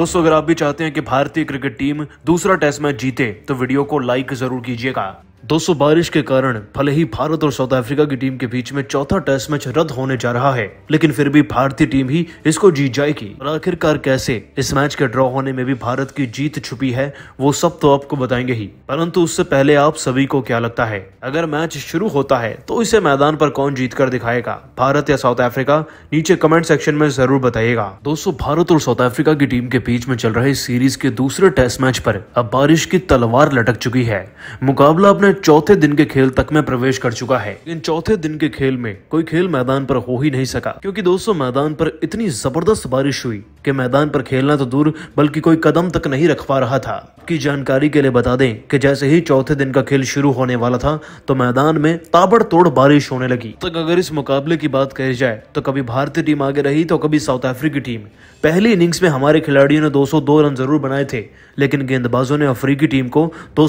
दोस्तों अगर आप भी चाहते हैं कि भारतीय क्रिकेट टीम दूसरा टेस्ट मैच जीते तो वीडियो को लाइक जरूर कीजिएगा दोस्तों बारिश के कारण भले ही भारत और साउथ अफ्रीका की टीम के बीच में चौथा टेस्ट मैच रद्द होने जा रहा है लेकिन फिर भी भारतीय टीम ही इसको जीत जाएगी और आखिरकार कैसे इस मैच के ड्रॉ होने में भी भारत की जीत छुपी है वो सब तो आपको बताएंगे ही परंतु उससे पहले आप सभी को क्या लगता है अगर मैच शुरू होता है तो इसे मैदान पर कौन जीत कर दिखाएगा भारत या साउथ अफ्रीका नीचे कमेंट सेक्शन में जरूर बताइएगा दोस्तों भारत और साउथ अफ्रीका की टीम के बीच में चल रहे सीरीज के दूसरे टेस्ट मैच पर अब बारिश की तलवार लटक चुकी है मुकाबला अपने चौथे दिन के खेल तक में प्रवेश कर चुका है लेकिन चौथे दिन के खेल में कोई खेल मैदान पर हो ही नहीं सका क्योंकि दोस्तों मैदान पर इतनी जबरदस्त बारिश हुई के मैदान पर खेलना तो दूर बल्कि कोई कदम तक नहीं रख पा रहा था की जानकारी के लिए बता दें कि जैसे ही चौथे दिन का खेल शुरू होने वाला था तो मैदान में ताबड़तोड़ बारिश होने लगी तक अगर इस मुकाबले की बात कही जाए तो कभी भारतीय टीम आगे रही तो कभी साउथ अफ्रीकी टीम पहली इनिंग्स में हमारे खिलाड़ियों ने 202 रन जरूर बनाए थे लेकिन गेंदबाजों ने अफ्रीकी टीम को दो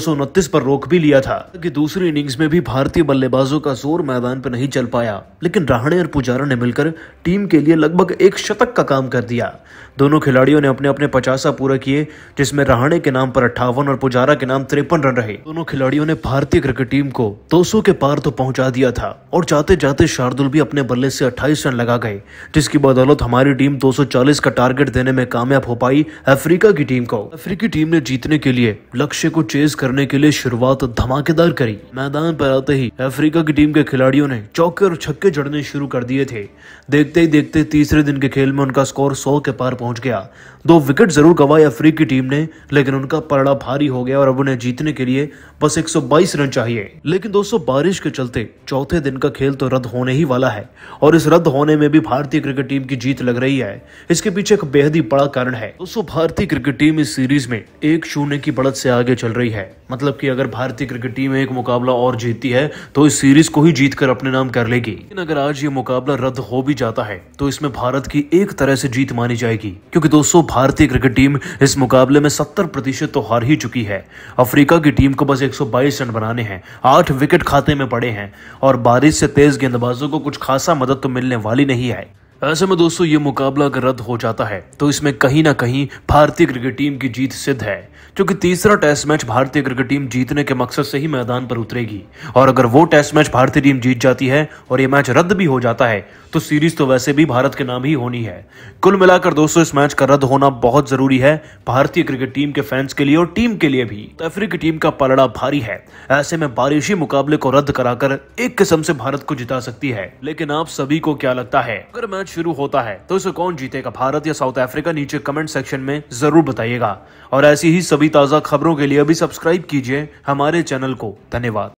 पर रोक भी लिया था की दूसरी इनिंग्स में भी भारतीय बल्लेबाजों का जोर मैदान पर नहीं चल पाया लेकिन राहणे और पुजारा ने मिलकर टीम के लिए लगभग एक शतक का काम कर दिया दोनों खिलाड़ियों ने अपने अपने पचासा पूरा किए जिसमें रहाणे के नाम पर अट्ठावन और पुजारा के नाम तिरपन रन रहे दोनों खिलाड़ियों ने भारतीय क्रिकेट टीम को 200 के पार तो पहुंचा दिया था और जाते जाते शार्दुल भी अपने बल्ले से 28 रन लगा गए जिसकी बदौलत हमारी टीम 240 का टारगेट देने में कामयाब हो पाई अफ्रीका की टीम को अफ्रीकी टीम ने जीतने के लिए लक्ष्य को चेज करने के लिए शुरुआत धमाकेदार करी मैदान पर आते ही अफ्रीका की टीम के खिलाड़ियों ने चौके और छक्के जड़ने शुरू कर दिए थे देखते ही देखते तीसरे दिन के खेल में उनका स्कोर सौ के पार पहुंच गया दो विकेट जरूर गवाए अफ्रीक की टीम ने लेकिन उनका पलड़ा भारी हो गया और अब उन्हें जीतने के लिए बस 122 रन चाहिए लेकिन दोस्तों बारिश के चलते चौथे दिन का खेल तो रद्द होने ही वाला है और इस रद्द होने में भी भारतीय क्रिकेट टीम की जीत लग रही है इसके पीछे एक बेहद ही बड़ा कारण है दोस्तों भारतीय क्रिकेट टीम इस सीरीज में एक शून्य की बढ़त से आगे चल रही है मतलब की अगर भारतीय क्रिकेट टीम एक मुकाबला और जीतती है तो इस सीरीज को ही जीत अपने नाम कर लेगी लेकिन अगर आज ये मुकाबला रद्द हो भी जाता है तो इसमें भारत की एक तरह से जीत मानी जाएगी क्योंकि दोस्तों भारतीय क्रिकेट टीम इस मुकाबले में 70 प्रतिशत तो हार ही चुकी है अफ्रीका की टीम को बस 122 रन बनाने हैं आठ विकेट खाते में पड़े हैं और बारिश से तेज गेंदबाजों को कुछ खासा मदद तो मिलने वाली नहीं है ऐसे में दोस्तों ये मुकाबला अगर रद्द हो जाता है तो इसमें कहीं ना कहीं भारतीय क्रिकेट टीम की जीत सिद्ध है क्योंकि तीसरा टेस्ट मैच भारतीय क्रिकेट टीम जीतने के मकसद से ही मैदान पर उतरेगी और अगर वो टेस्ट मैच भारतीय टीम जीत जाती है और ये मैच रद्द भी हो जाता है तो सीरीज तो वैसे भी भारत के नाम ही होनी है कुल मिलाकर दोस्तों इस मैच का रद्द होना बहुत जरूरी है भारतीय क्रिकेट टीम के फैंस के लिए और टीम के लिए भी अफ्रीकी टीम का पलड़ा भारी है ऐसे में बारिशी मुकाबले को रद्द कराकर एक किस्म से भारत को जिता सकती है लेकिन आप सभी को क्या लगता है अगर मैच शुरू होता है तो इसे कौन जीतेगा भारत या साउथ अफ्रीका नीचे कमेंट सेक्शन में जरूर बताइएगा और ऐसी ही सभी ताज़ा खबरों के लिए अभी सब्सक्राइब कीजिए हमारे चैनल को धन्यवाद